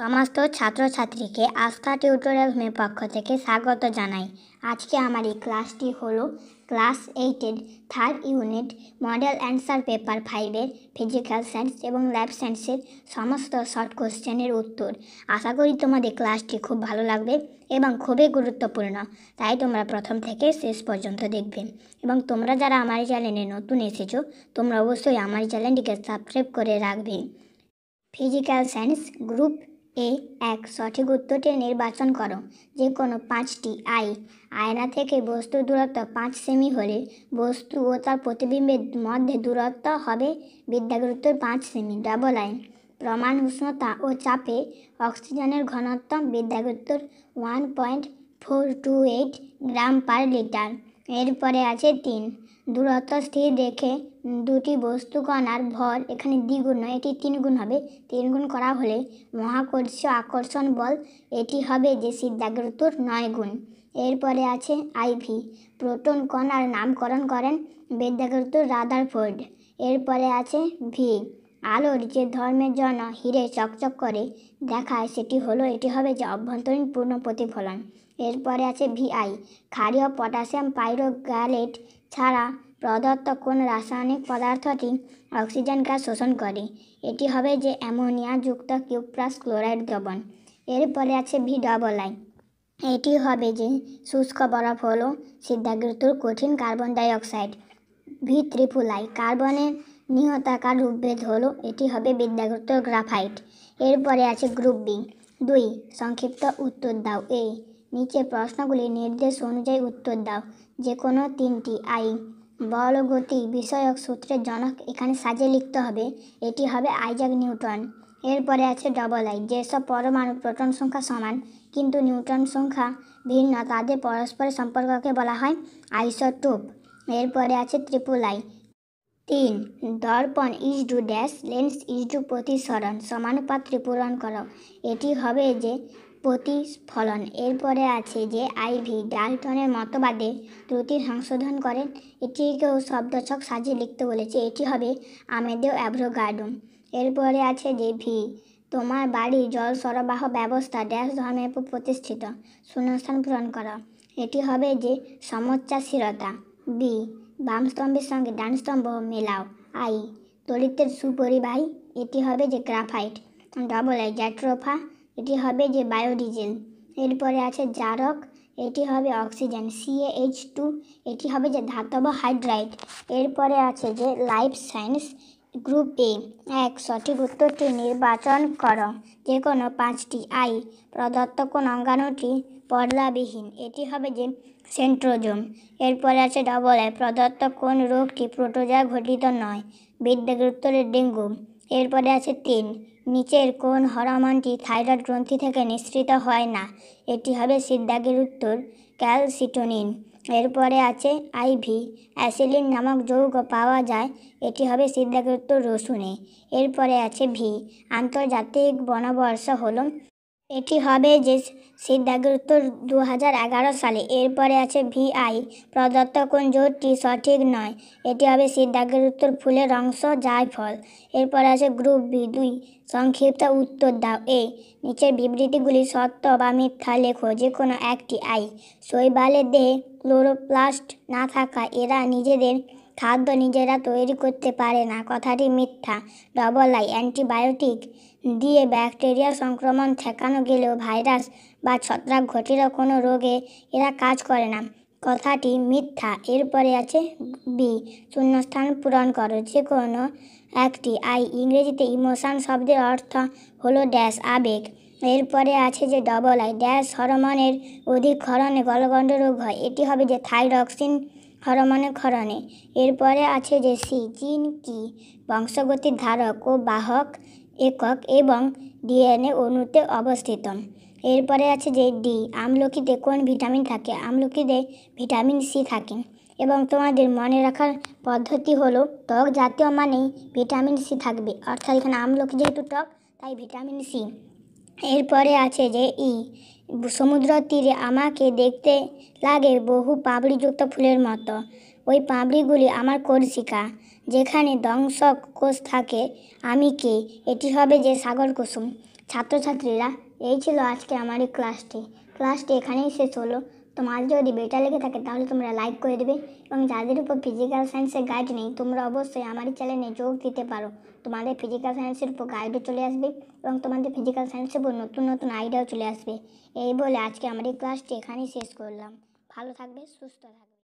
সমস্ত ছাত্রছাত্রীকে আস্থা টিউটোরিয়ালের পক্ষ থেকে স্বাগত জানাই আজকে আমার এই ক্লাসটি হলো ক্লাস এইটের third unit model answer paper ফাইভের ফিজিক্যাল সায়েন্স এবং ল্যাব সায়েন্সের সমস্ত শর্ট কোশ্চেনের উত্তর আশা করি তোমাদের ক্লাসটি খুব ভালো লাগবে এবং খুবই গুরুত্বপূর্ণ তাই তোমরা প্রথম থেকে শেষ পর্যন্ত দেখবে এবং তোমরা যারা আমার চ্যানেলে নতুন এসেছো তোমরা অবশ্যই আমার চ্যানেলটিকে সাবস্ক্রাইব করে রাখবে ফিজিক্যাল সায়েন্স গ্রুপ এ এক সঠিক উত্তরটি নির্বাচন করো যে কোনো পাঁচটি আই আয়না থেকে বস্তুর দূরত্ব পাঁচ সেমি হলে বস্তু ও তার প্রতিবিম্বের মধ্যে দূরত্ব হবে বিদ্যাগুরুত্বের পাঁচ সেমি ডাবল আই প্রমাণ উষ্ণতা ও চাপে অক্সিজেনের ঘনত্ব বিদ্যাগুরুত্বর one point four two eight gram per litre এরপরে আছে তিন দূরত্ব স্থির দেখে দুটি বস্তুকণার ভর এখানে দ্বিগুণ নয় এটি তিনগুণ হবে তিনগুণ করা হলে মহাকর্ষীয় আকর্ষণ বল এটি হবে যে সিদ্ধাগের নয় গুণ এরপরে আছে আইভি প্রোটন কণার নামকরণ করেন বেদ্যাগের রাদার ফোর্ড এরপরে আছে ভি আলোর যে ধর্মের জন্য হিরে চকচক করে দেখায় সেটি হলো এটি হবে যে অভ্যন্তরীণ পূর্ণ প্রতিফলন এরপরে আছে ভিআই ক্ষারীয় পটাশিয়াম পাইরোগ্যালেট ছাড়া প্রদত্ত কোন রাসায়নিক পদার্থটি অক্সিজেন গ্যাস শোষণ করে এটি হবে যে অ্যামোনিয়াযুক্ত কিউপ্রাস ক্লোরাইড দ্রবণ এরপরে আছে ভি ডবল আই এটি হবে যে শুষ্ক বরফ হল সিদ্ধাগৃতর কঠিন কার্বন ডাইঅক্সাইড ভি ত্রিফুলাই কার্বনের নিহতাকার রূপভেদ হল এটি হবে বিদ্যাগৃত গ্রাফাইট এরপরে আছে গ্রুপ বি দুই সংক্ষিপ্ত উত্তর দাও এ নিচে প্রশ্নগুলি নির্দেশ অনুযায়ী উত্তর দাও যে কোনো তিনটি আই বলগতি বিষয়ক সূত্রের জনক এখানে সাজে লিখতে হবে এটি হবে আইজাক নিউটন এরপরে আছে ডবল আই যেসব পরমাণু প্রোটন সংখ্যা সমান কিন্তু নিউটন সংখ্যা ভিন্ন তাদের পরস্পরের সম্পর্ককে বলা হয় টুপ এরপরে আছে ত্রিপুল আই তিন দর্পণ ইজ ডু ড্যাশ লেন্স ইজ ডু প্রতিসরণ সমানুপাত ত্রিপূরণ করো এটি হবে যে প্রতিস্ফলন এরপরে আছে যে আইভি ডালটনের মতবাদে দ্রুতি সংশোধন করেন এটিকেও শব্দছক সাজিয়ে লিখতে বলেছে এটি হবে আমেদেও অ্যাভ্রোগার্ডুম এরপরে আছে যে ভি তোমার বাড়ির জল সরবরাহ ব্যবস্থা ড্যাশ ধর্মের উপর প্রতিষ্ঠিত শূন্যস্থান পূরণ করা এটি হবে যে সমচ্চাশীলতা বি বাম স্তম্ভের সঙ্গে ডান স্তম্ভ মেলাও আই তড়িতের সুপরিবাহী এটি হবে যে গ্রাফাইট ডবল আই জ্যাট্রোফা এটি হবে যে বায়োডিজেল এরপরে আছে জারক এটি হবে অক্সিজেন সিএইচ টু এটি হবে যে ধাতব হাইড্রাইট এরপরে আছে যে লাইফ সায়েন্স গ্রুপ এ এক সঠিক উত্তরটি নির্বাচন করো যে কোনো পাঁচটি আই প্রদত্ত কোন অঙ্গাণুটি পর্দাবিহীন এটি হবে যে সেন্ট্রোজোম এরপরে আছে ডবল এ প্রদত্ত কোন রোগটি প্রোটোজা ঘটিত নয় বিদ্যাগুরুত্তরের ডেঙ্গু এরপরে আছে তিন নিচের কোন হরমোনটি থাইরয়েড গ্রন্থি থেকে নিঃসৃত হয় না এটি হবে সিদ্দাগির উত্তর ক্যালসিটোনিন এরপরে আছে আইভি অ্যাসিলিন নামক যৌগ পাওয়া যায় এটি হবে উত্তর রসুনে এরপরে আছে ভি আন্তর্জাতিক বনবর্ষ হল এটি হবে যে সিদ্ধাগুরুত্ব দু হাজার সালে এরপরে আছে ভিআই প্রদত্ত কোন জোরটি সঠিক নয় এটি হবে সিদ্ধাগুরুত্বর ফুলের অংশ জায়ফল এরপরে আছে গ্রুপ বি দুই সংক্ষিপ্ত উত্তর দাও এ নিচের বিবৃতিগুলি সত্য বা মিথ্যা লেখো যে কোনো একটি আই শৈবালের দেহে ক্লোরোপ্লাস্ট না থাকা এরা নিজেদের খাদ্য নিজেরা তৈরি করতে পারে না কথাটি মিথ্যা ডবল আই অ্যান্টিবায়োটিক দিয়ে ব্যাকটেরিয়া সংক্রমণ ঠেকানো গেলেও ভাইরাস বা ছত্রাক ঘটিল কোনো রোগে এরা কাজ করে না কথাটি মিথ্যা এরপরে আছে বি শূন্যস্থান পূরণ করো যে কোনো একটি আই ইংরেজিতে ইমোশান শব্দের অর্থ হলো ড্যাশ আবেগ এরপরে আছে যে ডবল আই ড্যাশ হরমোনের অধিক ক্ষরণে গলগণ্ড রোগ হয় এটি হবে যে থাইরক্সিন হরমনে ক্ষরণে এরপরে আছে যে সি জিন কি বংশগতির ধারক ও বাহক একক এবং ডিএনএ অণুতে অবস্থিত এরপরে আছে যে ডি আমলকিতে কোন ভিটামিন থাকে আমলকিতে ভিটামিন সি থাকে এবং তোমাদের মনে রাখার পদ্ধতি হলো টক জাতীয় মানেই ভিটামিন সি থাকবে অর্থাৎ এখানে আমলকি যেহেতু টক তাই ভিটামিন সি এরপরে আছে যে ই সমুদ্র তীরে আমাকে দেখতে লাগে বহু পাপড়িযুক্ত ফুলের মতো ওই পাবড়িগুলি আমার কর্ষিকা যেখানে দংশক কোষ থাকে আমি কে এটি হবে যে সাগর কুসুম ছাত্রছাত্রীরা এই ছিল আজকে আমার এই ক্লাসটি ক্লাসটি এখানেই শেষ হলো তোমার যদি বেটা লেগে থাকে তাহলে তোমরা লাইক করে দেবে এবং যাদের উপর ফিজিক্যাল সায়েন্সের গাইড নেই তোমরা অবশ্যই আমার চ্যানেলে যোগ দিতে পারো তোমাদের ফিজিক্যাল সায়েন্সের উপর গাইডও চলে আসবে এবং তোমাদের ফিজিক্যাল সায়েন্সের উপর নতুন নতুন আইডিয়াও চলে আসবে এই বলে আজকে আমার এই ক্লাসটি এখানেই শেষ করলাম ভালো থাকবে সুস্থ থাকবে